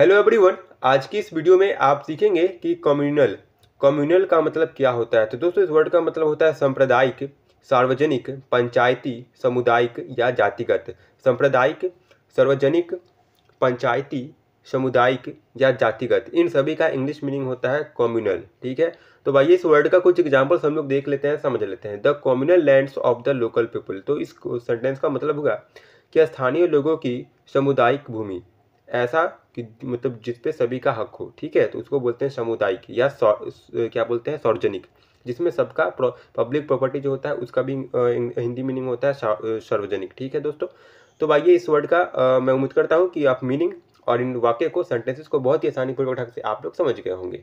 hello everyone आज की इस वीडियो में आप सीखेंगे कि कम्युनल कम्युनल का मतलब क्या होता है तो दोस्तों इस वर्ड का मतलब होता है सांप्रदायिक सार्वजनिक पंचायती सामुदायिक या जातिगत सांप्रदायिक सार्वजनिक पंचायती सामुदायिक या जातिगत इन सभी का इंग्लिश मीनिंग होता है कम्युनल ठीक है तो भाई इस वर्ड का कुछ एग्जाम्पल्स हम लोग देख लेते हैं समझ लेते हैं the communal lands of the local people तो इस सेंटेंस का मतलब होगा कि स्थानीय लोगों की सामुदायिक भूमि ऐसा कि मतलब जिसपे सभी का हक हो ठीक है तो उसको बोलते हैं सामुदायिक या क्या बोलते हैं सार्वजनिक जिसमें सबका पब्लिक प्रॉपर्टी जो होता है उसका भी हिंदी मीनिंग होता है सार्वजनिक ठीक है दोस्तों तो भाई इस वर्ड का आ, मैं उम्मीद करता हूँ कि आप मीनिंग और इन वाक्य को सेंटेंसेस को बहुत ही आसानी पूर्वक ढंग से आप लोग समझ गए होंगे